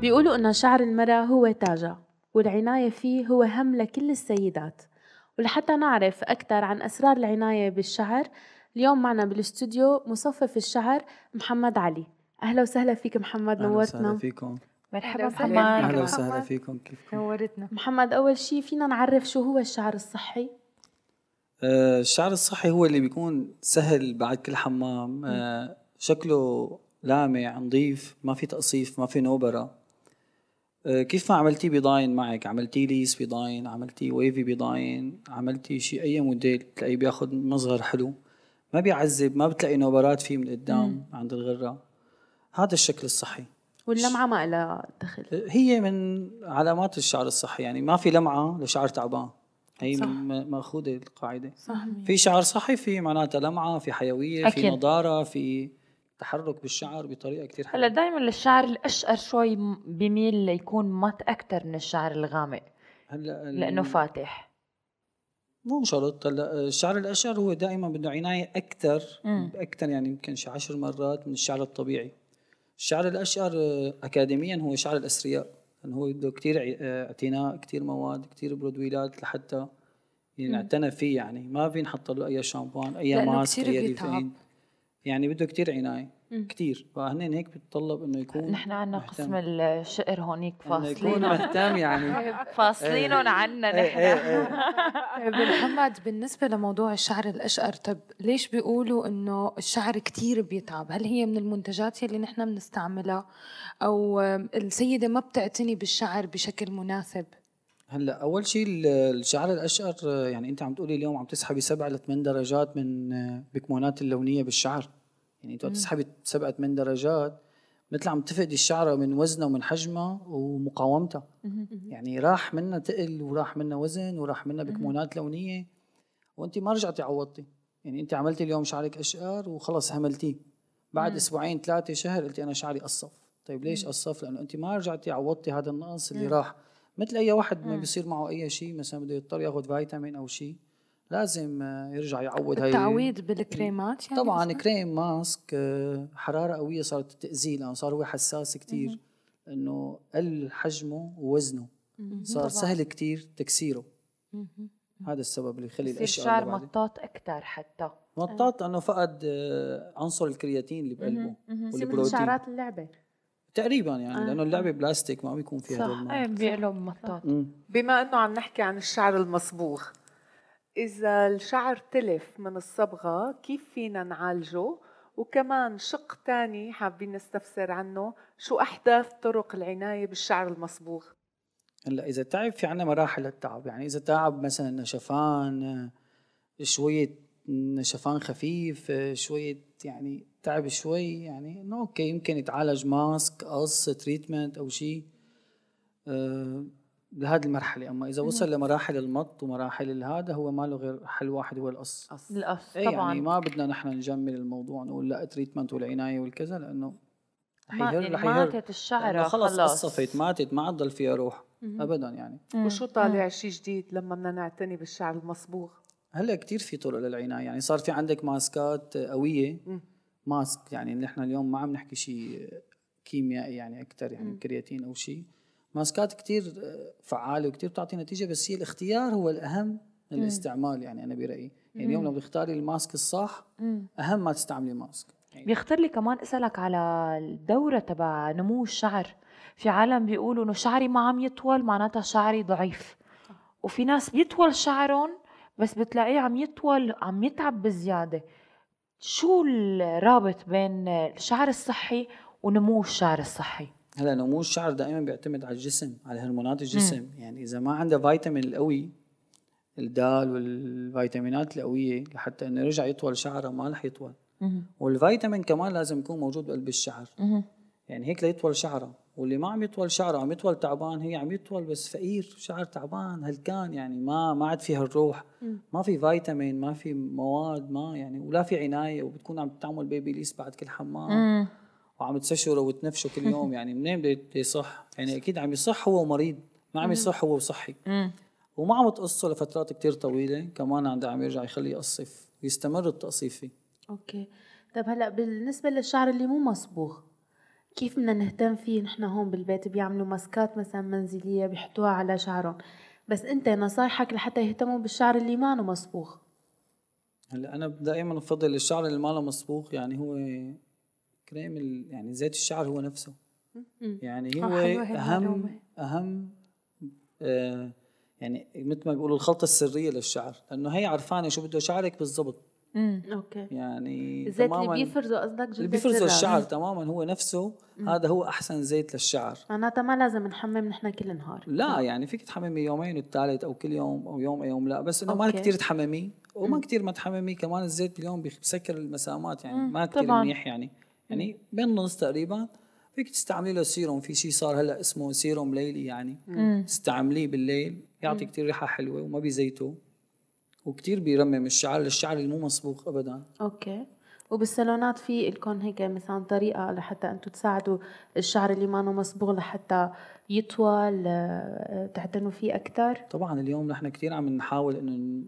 بيقولوا إن شعر المرأة هو تاجها والعناية فيه هو هم لكل السيدات ولحتى نعرف أكثر عن أسرار العناية بالشعر اليوم معنا بالاستوديو مصفف الشعر محمد علي أهلا وسهلا فيك محمد نورتنا أهلا وسهلا فيكم مرحبا محمد أهلا وسهلا فيكم كيفكم نورتنا محمد أول شيء فينا نعرف شو هو الشعر الصحي آه الشعر الصحي هو اللي بيكون سهل بعد كل حمام آه شكله لامع نظيف ما في تقصيف ما في نوبره آه، كيف ما عملتي بيضاين معك عملتي ليس بيضاين عملتي ويفي بيضاين عملتي شيء اي موديل تلاقيه بياخذ مظهر حلو ما بيعذب ما بتلاقي نوبرات فيه من قدام عند الغره هذا الشكل الصحي واللمعه ما لها دخل آه، هي من علامات الشعر الصحي يعني ما في لمعه لشعر تعبان هي ماخوذه القاعده صح. في شعر صحي في معناتها لمعه في حيويه أكيد. في نضاره في تحرك بالشعر بطريقه كثير حلوه هلا دائما الشعر الاشقر شوي بميل ليكون مات اكثر من الشعر الغامق هلا لانه فاتح مو شرط هلا الشعر الاشقر هو دائما بده عنايه اكثر اكثر يعني يمكن شي 10 مرات من الشعر الطبيعي الشعر الاشقر اكاديميا هو شعر الاثرياء لانه هو بده كثير اعتناء كثير مواد كثير برودويلات لحتى ينعتنى فيه يعني ما بينحط له اي شامبوان اي ماسك اي ريفين يعني بده كتير عناية كتير فهنن هيك بتطلب انه يكون نحن عندنا قسم الشقر هونيك فاصلين يكون مهتم يعني إيه، إيه، إيه. فاصلين عنا نحن طيب محمد بالنسبه لموضوع الشعر الاشقر طب ليش بيقولوا انه الشعر كتير بيتعب هل هي من المنتجات اللي نحن بنستعملها او السيده ما بتعتني بالشعر بشكل مناسب هلا اول شيء الشعر الاشقر يعني انت عم تقولي اليوم عم تسحبي سبع ل درجات من بكمونات اللونيه بالشعر يعني انت عم تسحبي سبع ثمان درجات مثل عم تفقدي الشعره من وزنها ومن حجمها ومقاومتها يعني راح منها تقل وراح منها وزن وراح منها بكمونات لونيه وانت ما رجعتي عوضتي يعني انت عملتي اليوم شعرك اشقر وخلص هملتي بعد اسبوعين ثلاثه شهر قلتي انا شعري قصف طيب ليش قصف لانه انت ما رجعتي عوضتي هذا النقص اللي راح مثل اي واحد ما بيصير معه اي شيء مثلا بده يضطر ياخذ فيتامين او شيء لازم آه، يرجع يعوض هاي التعويض بالكريمات يعني طبعا مثلاً؟ كريم ماسك آه، حراره قويه صارت تاذيه لانه صار هو حساس كثير انه قل حجمه ووزنه صار سهل كثير تكسيره هذا السبب اللي يخلي الاشياء الشعر مطاط اكثر حتى مطاط انه فقد آه، عنصر الكرياتين اللي بقلبه والبروتين من شعرات اللعبه تقريبا يعني آه. لانه اللعبه بلاستيك ما بيكون فيها صح ايه بيقلب مطاط بما انه عم نحكي عن الشعر المصبوغ اذا الشعر تلف من الصبغه كيف فينا نعالجه وكمان شق تاني حابين نستفسر عنه شو احدث طرق العنايه بالشعر المصبوغ هلا اذا تعب في عنا مراحل التعب يعني اذا تعب مثلا نشفان شويه نشفان خفيف شويه يعني تعب شوي يعني انه اوكي يمكن يتعالج ماسك قص تريتمنت او شيء أه لهذه المرحله اما اذا وصل لمراحل المط ومراحل هذا هو ما له غير حل واحد هو القص القص إيه، يعني طبعا يعني ما بدنا نحن نجمل الموضوع نقول لا تريتمنت والعنايه والكذا لانه رح يعني ماتت الشعره خلص, خلص قصفت ماتت ما عاد ضل فيها روح ابدا يعني وشو طالع شيء جديد لما بدنا نعتني بالشعر المصبوغ هلا كثير في طرق للعنايه يعني صار في عندك ماسكات قويه ماسك يعني اللي احنا اليوم ما عم نحكي شيء كيميائي يعني اكثر يعني كرياتين او شيء ماسكات كثير آه، فعاله وكثير بتعطي نتيجه بس هي الاختيار هو الاهم من الاستعمال يعني انا برايي يعني اليوم لو بتختاري الماسك الصح اهم ما تستعملي ماسك يعني بيختار لي كمان اسالك على الدوره تبع نمو الشعر في عالم بيقولوا انه شعري ما عم يطول معناتها شعري ضعيف وفي ناس بيطول شعرهم بس بتلاقيه عم يطول عم يتعب بزياده شو الرابط بين الشعر الصحي ونمو الشعر الصحي؟ هلا نمو الشعر دائما بيعتمد على الجسم على هرمونات الجسم مم. يعني اذا ما عنده فيتامين القوي الدال والفيتامينات القويه لحتى انه يرجع يطول شعره ما رح يطول مم. والفيتامين كمان لازم يكون موجود بقلب الشعر مم. يعني هيك ليطول شعره واللي ما عم يطول شعره عم يطول تعبان هي عم يطول بس فقير شعر تعبان هلكان يعني ما ما عاد فيها الروح ما في فيتامين ما في مواد ما يعني ولا في عنايه وبتكون عم تعمل بيبي ليس بعد كل حمام وعم تسشره وتنفشه كل يوم يعني منين بده يصح يعني اكيد عم يصح هو مريض ما عم يصح هو وصحي وما عم تقصه لفترات كتير طويله كمان عم عم يرجع يخليه يقصف ويستمر التقصيف فيه اوكي طيب هلا بالنسبه للشعر اللي مو مصبوغ كيف بدنا نهتم فيه نحن هون بالبيت بيعملوا ماسكات مثلا منزليه بيحطوها على شعرهم بس انت نصايحك لحتى يهتموا بالشعر اللي ما مصبوغ هلا انا دائما بفضل الشعر اللي ما مصبوغ يعني هو كريم يعني زيت الشعر هو نفسه يعني آه، هو اهم اهم آه يعني مثل ما بيقولوا الخلطه السريه للشعر لانه هي عرفانه شو بده شعرك بالضبط امم اوكي يعني الزيت اللي بيفرزه قصدك اللي بيفرزه الشعر تماما هو نفسه مم. هذا هو احسن زيت للشعر معناتها ما لازم نحمم نحن كل نهار لا مم. يعني فيك تحممي يومين والثالث او كل يوم او يوم يوم لا بس انه ما كثير تحممي وما كثير ما تحممي كمان الزيت اليوم بسكر المسامات يعني مم. ما كثير منيح يعني يعني بين نص تقريبا فيك تستعملي له سيروم في شيء صار هلا اسمه سيروم ليلي يعني تستعمليه بالليل يعطي كثير ريحه حلوه وما بيزيته وكتير بيرمم الشعر للشعر اللي مو مسبوق ابدا اوكي وبالصالونات في لكم هيك مثلا طريقه لحتى انتم تساعدوا الشعر اللي ما مصبوغ لحتى يطول آه، تعتنوا فيه اكثر طبعا اليوم نحن كثير عم نحاول انه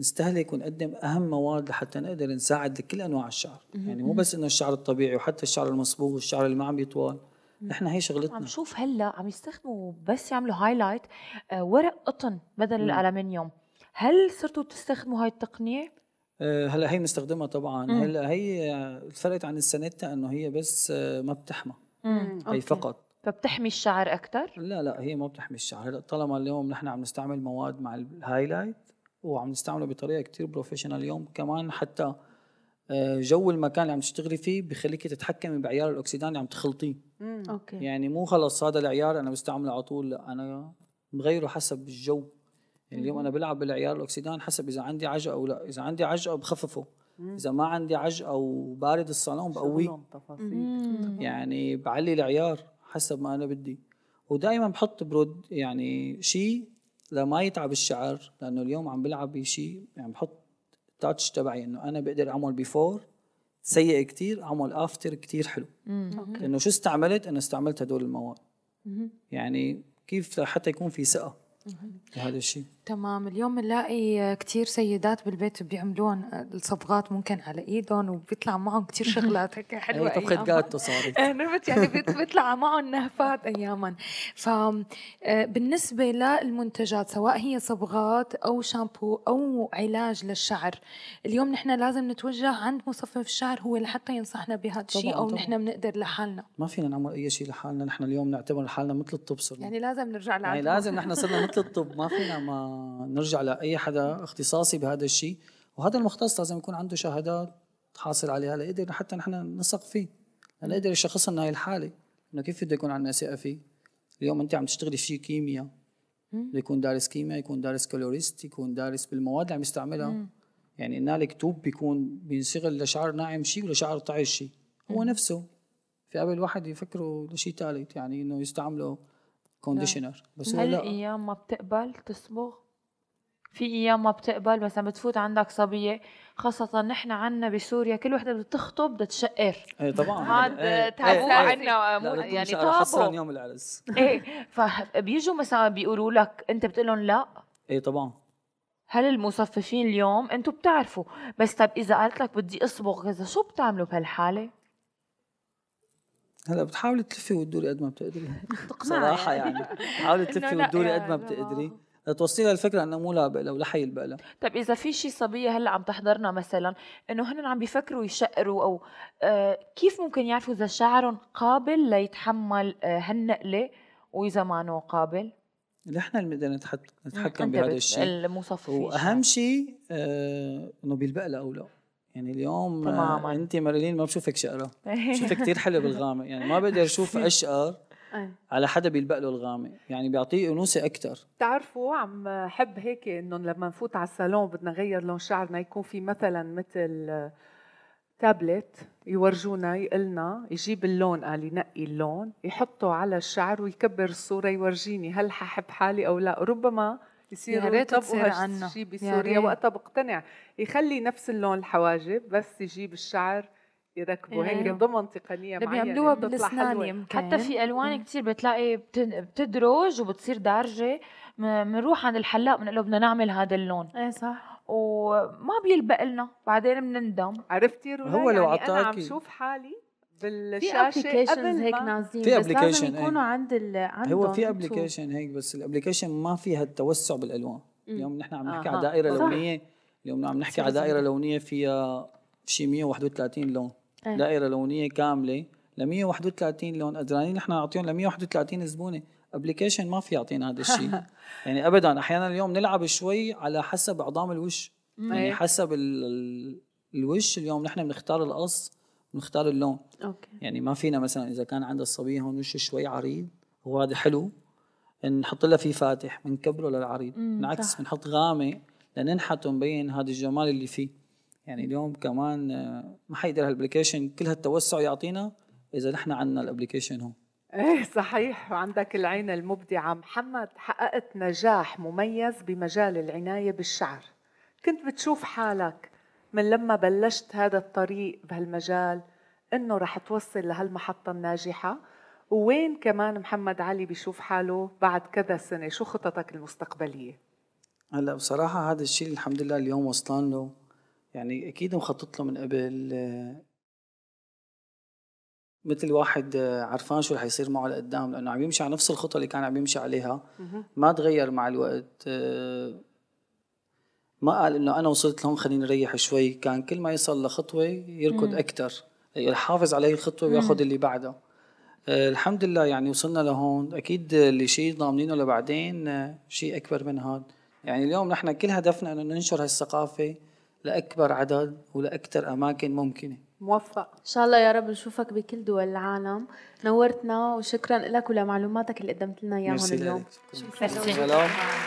نستهلك ونقدم اهم مواد لحتى نقدر نساعد لكل انواع الشعر يعني مو بس انه الشعر الطبيعي وحتى الشعر المصبوغ والشعر اللي ما عم يطول نحن هي شغلتنا عم شوف هلا عم يستخدموا بس يعملوا هايلايت آه، ورق قطن بدل الالمنيوم هل صرتوا تستخدموا هاي التقنيه آه، هلا هي بنستخدمها طبعا مم. هلا هي فرقت عن السنتة انه هي بس آه، ما بتحمى مم. هي فقط فبتحمي الشعر اكثر لا لا هي ما بتحمي الشعر هلا طالما اليوم نحن عم نستعمل مواد مع الهايلايت وعم نستعمله بطريقه كثير بروفيشنال اليوم كمان حتى آه، جو المكان اللي عم تشتغلي فيه بخليك تتحكمي بعيار الاكسدان اللي عم تخلطيه اوكي يعني مو خلص هذا العيار انا بستعمله على طول لا انا مغيره حسب الجو يعني اليوم انا بلعب بالعيار الاوكسيدان حسب اذا عندي عجقه او لا اذا عندي عجقه بخففه اذا ما عندي عجقه وبارد الصالون بقويه يعني بعلي العيار حسب ما انا بدي ودائما بحط برود يعني شيء لما يتعب الشعر لانه اليوم عم بلعب بشيء يعني بحط تاتش تبعي انه انا بقدر اعمل بيفور سيء كتير اعمل افتر كتير حلو لانه شو استعملت انا استعملت هدول المواد يعني كيف حتى يكون في ثقه لهذا الشيء تمام اليوم نلاقي كثير سيدات بالبيت بيعملون الصبغات ممكن على ايدهم وبيطلع معهم كثير شغلات هيك حلوه طبخة أيوة، جاتو صارت عرفت يعني بيطلع معهم نهفات اياما فبالنسبه آه، للمنتجات سواء هي صبغات او شامبو او علاج للشعر اليوم نحن لازم نتوجه عند مصفف الشعر هو لحتى ينصحنا بهذا الشيء او نحن بنقدر لحالنا ما فينا نعمل اي شيء لحالنا نحن اليوم نعتبر لحالنا مثل الطبسر يعني لازم نرجع لعندنا يعني لازم نحن صرنا مثل الطب ما فينا ما نرجع لاي حدا اختصاصي بهذا الشيء وهذا المختص لازم يكون عنده شهادات حاصل عليها لقدر حتى نحن نثق فيه لنقدر يشخص لنا هاي الحاله انه كيف بده يكون عندنا ثقه فيه اليوم انت عم تشتغلي في شيء كيمياء بده يكون دارس كيمياء يكون دارس كلوريست يكون دارس بالمواد اللي عم يستعملها يعني قلنا توب بيكون بينشغل لشعر ناعم شيء ولشعر طعش شيء هو نفسه في قبل واحد يفكروا لشيء ثالث يعني انه يستعمله كونديشنر نعم. بس هل ايام ما بتقبل تصبغ في ايام ما بتقبل مثلا بتفوت عندك صبيه خاصة نحن عنا بسوريا كل وحدة بتخطب بدها تشقر ايه طبعا هذا إيه، إيه، تابو إيه، عنا يعني تابو خاصة يوم العرس ايه فبيجوا مثلا بيقولوا لك انت بتقول لهم لا ايه طبعا هل المصففين اليوم انتم بتعرفوا بس طب اذا قالت لك بدي اصبغ كذا شو بتعملوا بهالحاله؟ هلا بتحاولي تلفي وتدوري قد ما بتقدري صراحه يعني حاولي تلفي وتدوري قد ما بتقدري توصيلها الفكره انه مو لابق ولا لحي البقله طيب اذا في شي صبيه هلا عم تحضرنا مثلا انه هن عم بيفكروا يشقروا او آه كيف ممكن يعرفوا اذا شعرهم قابل ليتحمل آه هالنقله واذا ما نو قابل نحن اللي بنقدر نتحكم بهذا الشيء المصفف واهم شيء آه انه بالبقله او لا يعني اليوم آه، تماما انت مارلين ما بشوفك شقره بشوفك كثير حلو بالغامق يعني ما بقدر اشوف اشقر على حدا بيلبق له الغامق يعني بيعطيه انوثه اكثر بتعرفوا عم حب هيك انه لما نفوت على الصالون بدنا نغير لون شعرنا يكون في مثلا مثل آه، تابلت يورجونا يقلنا يجيب اللون قال ينقي اللون يحطه على الشعر ويكبر الصورة يورجيني هل ححب حالي أو لا ربما يصيروا يطبقوا هالشيء بسوريا وقتها بقتنع يخلي نفس اللون الحواجب بس يجيب الشعر يركبوا هيك إيه. ضمن تقنيه معينه يعني بيعملوها بالاسنان يمكن حتى في الوان كثير بتلاقي بتدرج وبتصير دارجه بنروح عند الحلاق بنقول له بدنا نعمل هذا اللون ايه صح وما بيلبق لنا بعدين بنندم عرفتي هو لو يعني انا عم شوف حالي بالشاشه في ابلكيشنز هيك نازلين في ابلكيشن يكونوا عند ال... عندهم هو في ابلكيشن هيك بس الابلكيشن ما فيها التوسع بالالوان اليوم نحن عم نحكي آه. على دائره لونيه اليوم عم نحكي على دائره لونيه فيها شي 131 لون أيه. دائره لونيه كامله ل 131 لون قدرانين نحن نعطيهم ل 131 زبونه ابلكيشن ما في يعطينا هذا الشيء يعني ابدا احيانا اليوم نلعب شوي على حسب عظام الوش يعني إيه. حسب الوش اليوم نحن بنختار القص نختار اللون أوكي. يعني ما فينا مثلا اذا كان عندها الصبيه هون وش شوي عريض هو هذا حلو نحط لها فيه فاتح بنكبره للعريض بالعكس بنحط غامق لننحت ونبين هذا الجمال اللي فيه يعني اليوم كمان آه، ما حيقدر هالابلكيشن كل هالتوسع يعطينا اذا نحن عندنا الابلكيشن هون ايه صحيح وعندك العين المبدعه محمد حققت نجاح مميز بمجال العنايه بالشعر كنت بتشوف حالك من لما بلشت هذا الطريق بهالمجال انه رح توصل لهالمحطة الناجحة ووين كمان محمد علي بيشوف حاله بعد كذا سنة شو خططك المستقبلية هلا بصراحة هذا الشيء الحمد لله اليوم وصلان له يعني أكيد مخطط له من قبل مثل واحد عرفان شو رح يصير معه لقدام لأنه عم يمشي على نفس الخطة اللي كان عم يمشي عليها ما تغير مع الوقت ما قال انه انا وصلت لهون خليني اريح شوي كان كل ما يصل لخطوه يركض اكثر يحافظ على الخطوه وياخذ اللي بعدها آه، الحمد لله يعني وصلنا لهون اكيد اللي شيء ضامنينه لبعدين آه، شيء اكبر من هذا يعني اليوم نحن كل هدفنا انه ننشر هالثقافه لاكبر عدد ولاكثر اماكن ممكنه موفق ان شاء الله يا رب نشوفك بكل دول العالم نورتنا وشكرا لك ولمعلوماتك اللي قدمت لنا اياها اليوم شكرا